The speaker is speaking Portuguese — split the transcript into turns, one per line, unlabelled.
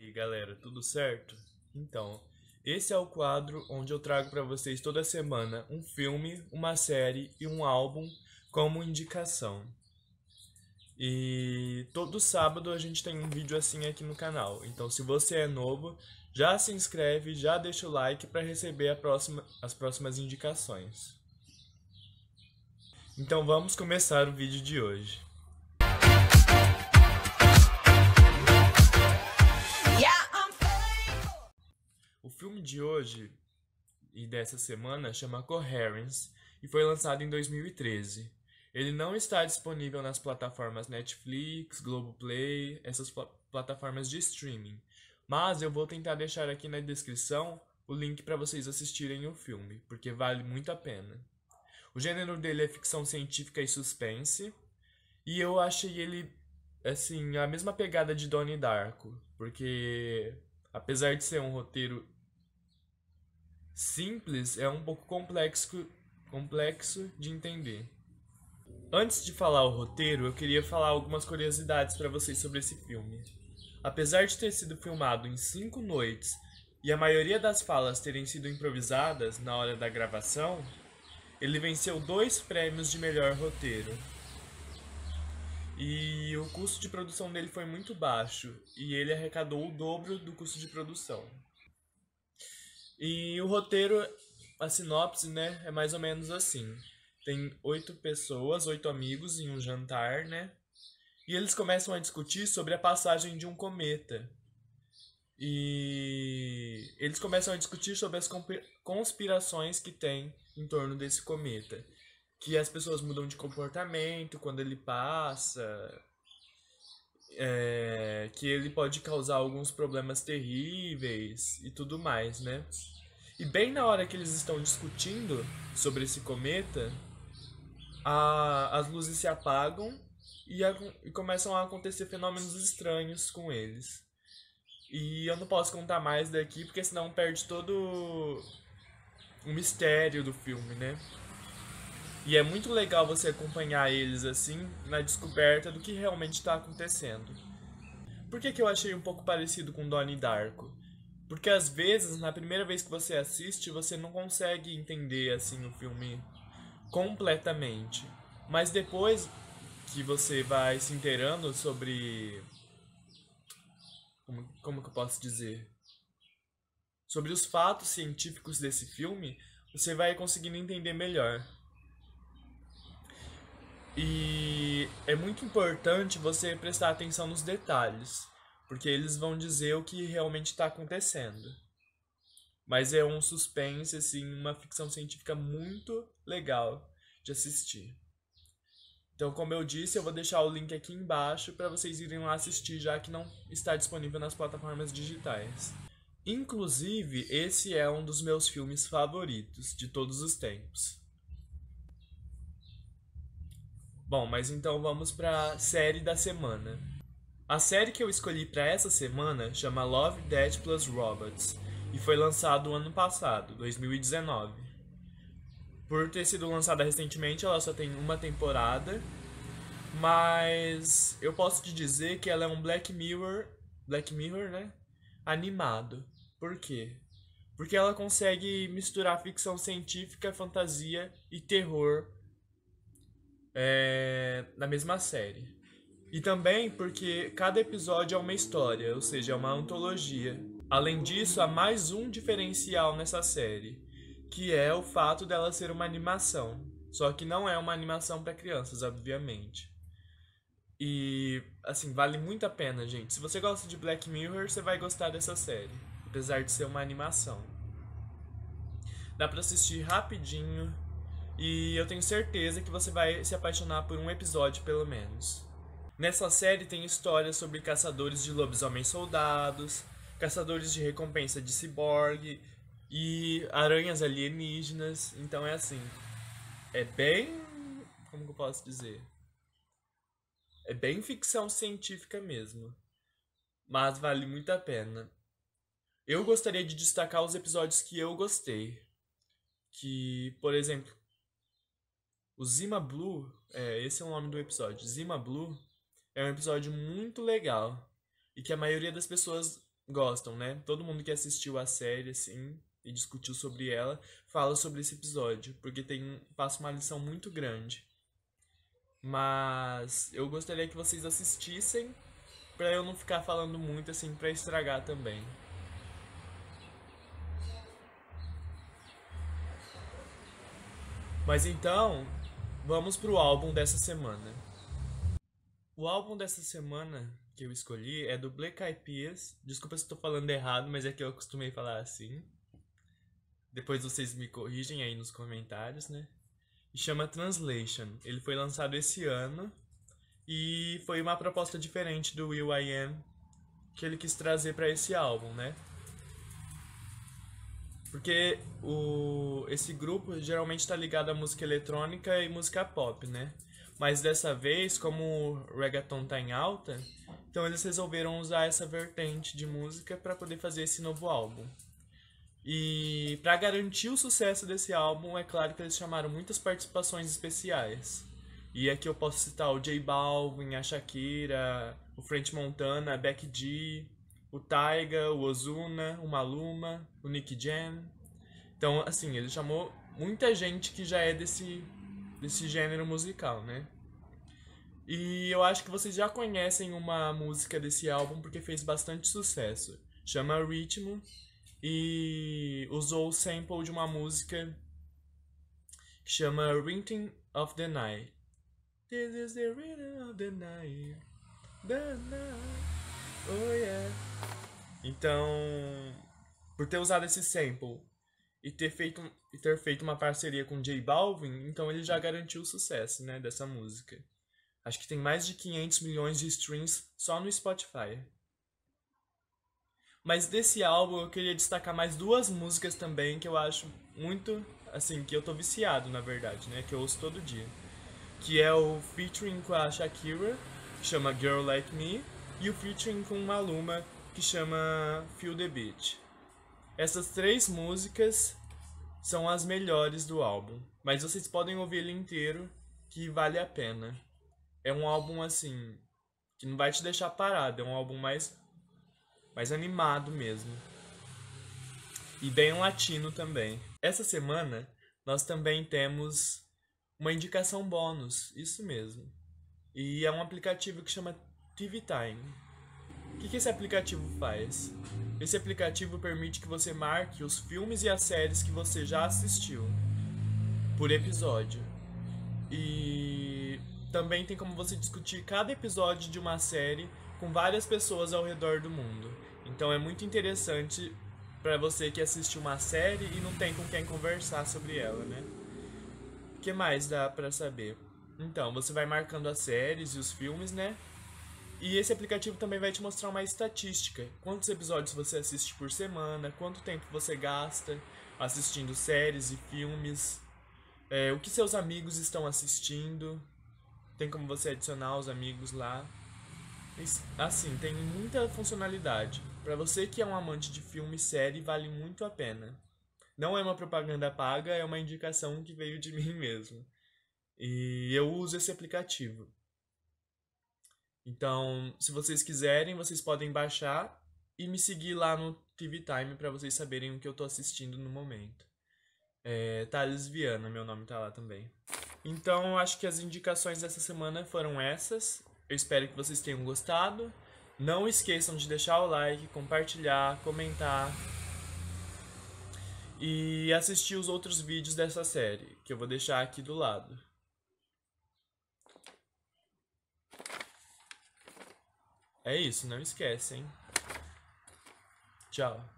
E galera, tudo certo? Então, esse é o quadro onde eu trago para vocês toda semana um filme, uma série e um álbum como indicação. E todo sábado a gente tem um vídeo assim aqui no canal. Então, se você é novo, já se inscreve, já deixa o like para receber próxima, as próximas indicações. Então, vamos começar o vídeo de hoje. filme de hoje e dessa semana chama Coherence e foi lançado em 2013. Ele não está disponível nas plataformas Netflix, Globoplay, essas pl plataformas de streaming. Mas eu vou tentar deixar aqui na descrição o link para vocês assistirem o filme, porque vale muito a pena. O gênero dele é ficção científica e suspense, e eu achei ele assim, a mesma pegada de Donnie Darko, porque apesar de ser um roteiro simples é um pouco complexo, complexo de entender. Antes de falar o roteiro, eu queria falar algumas curiosidades para vocês sobre esse filme. Apesar de ter sido filmado em cinco noites e a maioria das falas terem sido improvisadas na hora da gravação, ele venceu dois prêmios de melhor roteiro. E o custo de produção dele foi muito baixo, e ele arrecadou o dobro do custo de produção. E o roteiro, a sinopse, né, é mais ou menos assim. Tem oito pessoas, oito amigos em um jantar, né? E eles começam a discutir sobre a passagem de um cometa. E eles começam a discutir sobre as conspirações que tem em torno desse cometa. Que as pessoas mudam de comportamento quando ele passa, é, que ele pode causar alguns problemas terríveis e tudo mais, né? E bem na hora que eles estão discutindo sobre esse cometa, a, as luzes se apagam e, a, e começam a acontecer fenômenos estranhos com eles. E eu não posso contar mais daqui, porque senão perde todo o mistério do filme, né? E é muito legal você acompanhar eles assim na descoberta do que realmente está acontecendo. Por que, que eu achei um pouco parecido com Donnie Darko? Porque às vezes, na primeira vez que você assiste, você não consegue entender assim o filme completamente. Mas depois que você vai se inteirando sobre como, como que eu posso dizer? Sobre os fatos científicos desse filme, você vai conseguindo entender melhor. E é muito importante você prestar atenção nos detalhes, porque eles vão dizer o que realmente está acontecendo. Mas é um suspense, assim, uma ficção científica muito legal de assistir. Então, como eu disse, eu vou deixar o link aqui embaixo para vocês irem lá assistir, já que não está disponível nas plataformas digitais. Inclusive, esse é um dos meus filmes favoritos de todos os tempos. Bom, mas então vamos para série da semana. A série que eu escolhi para essa semana chama Love, Death Plus Robots e foi lançada o ano passado, 2019. Por ter sido lançada recentemente, ela só tem uma temporada, mas eu posso te dizer que ela é um Black Mirror, Black Mirror, né? Animado. Por quê? Porque ela consegue misturar ficção científica, fantasia e terror é, na mesma série. E também porque cada episódio é uma história, ou seja, é uma antologia. Além disso, há mais um diferencial nessa série, que é o fato dela ser uma animação. Só que não é uma animação para crianças, obviamente. E assim, vale muito a pena, gente. Se você gosta de Black Mirror, você vai gostar dessa série, apesar de ser uma animação. Dá para assistir rapidinho, e eu tenho certeza que você vai se apaixonar por um episódio, pelo menos. Nessa série tem histórias sobre caçadores de lobisomens soldados, caçadores de recompensa de ciborgue e aranhas alienígenas. Então é assim. É bem. Como que eu posso dizer? É bem ficção científica mesmo. Mas vale muito a pena. Eu gostaria de destacar os episódios que eu gostei. Que, por exemplo, o Zima Blue, é, esse é o nome do episódio. Zima Blue é um episódio muito legal e que a maioria das pessoas gostam, né? Todo mundo que assistiu a série, assim, e discutiu sobre ela, fala sobre esse episódio, porque tem passa uma lição muito grande. Mas eu gostaria que vocês assistissem para eu não ficar falando muito assim para estragar também. Mas então, Vamos pro álbum dessa semana. O álbum dessa semana que eu escolhi é do Black Eyed Peas. Desculpa se estou falando errado, mas é que eu acostumei falar assim. Depois vocês me corrigem aí nos comentários, né? E chama Translation. Ele foi lançado esse ano e foi uma proposta diferente do Will I Am que ele quis trazer para esse álbum, né? Porque o, esse grupo geralmente está ligado à música eletrônica e música pop, né? Mas dessa vez, como o reggaeton tá em alta, então eles resolveram usar essa vertente de música para poder fazer esse novo álbum. E para garantir o sucesso desse álbum, é claro que eles chamaram muitas participações especiais. E aqui eu posso citar o J Balvin, a Shakira, o French Montana, a Beck G, o Taiga, o Ozuna, o Maluma, o Nick Jam. Então, assim, ele chamou muita gente que já é desse, desse gênero musical, né? E eu acho que vocês já conhecem uma música desse álbum porque fez bastante sucesso. Chama Ritmo e usou o sample de uma música que chama Rinting of the Night. This is the rhythm of the night. The night. Oh yeah. Então, por ter usado esse sample e ter feito, e ter feito uma parceria com J Balvin, então ele já garantiu o sucesso né, dessa música. Acho que tem mais de 500 milhões de streams só no Spotify. Mas desse álbum eu queria destacar mais duas músicas também que eu acho muito, assim, que eu tô viciado na verdade, né? Que eu ouço todo dia. Que é o featuring com a Shakira, que chama Girl Like Me, e o featuring com uma Maluma, que chama Feel the Beat. Essas três músicas são as melhores do álbum, mas vocês podem ouvir ele inteiro, que vale a pena. É um álbum assim que não vai te deixar parado, é um álbum mais mais animado mesmo. E bem latino também. Essa semana nós também temos uma indicação bônus, isso mesmo. E é um aplicativo que chama TV Time. O que, que esse aplicativo faz? Esse aplicativo permite que você marque os filmes e as séries que você já assistiu por episódio. E também tem como você discutir cada episódio de uma série com várias pessoas ao redor do mundo. Então é muito interessante para você que assiste uma série e não tem com quem conversar sobre ela, né? O que mais dá para saber? Então, você vai marcando as séries e os filmes, né? E esse aplicativo também vai te mostrar uma estatística: quantos episódios você assiste por semana, quanto tempo você gasta assistindo séries e filmes, é, o que seus amigos estão assistindo. Tem como você adicionar os amigos lá. Assim, tem muita funcionalidade. Para você que é um amante de filme e série, vale muito a pena. Não é uma propaganda paga, é uma indicação que veio de mim mesmo. E eu uso esse aplicativo. Então, se vocês quiserem, vocês podem baixar e me seguir lá no TV Time para vocês saberem o que eu tô assistindo no momento. É, Thales Viana, meu nome tá lá também. Então, eu acho que as indicações dessa semana foram essas. Eu espero que vocês tenham gostado. Não esqueçam de deixar o like, compartilhar, comentar e assistir os outros vídeos dessa série, que eu vou deixar aqui do lado. É isso, não esquece, hein? Tchau.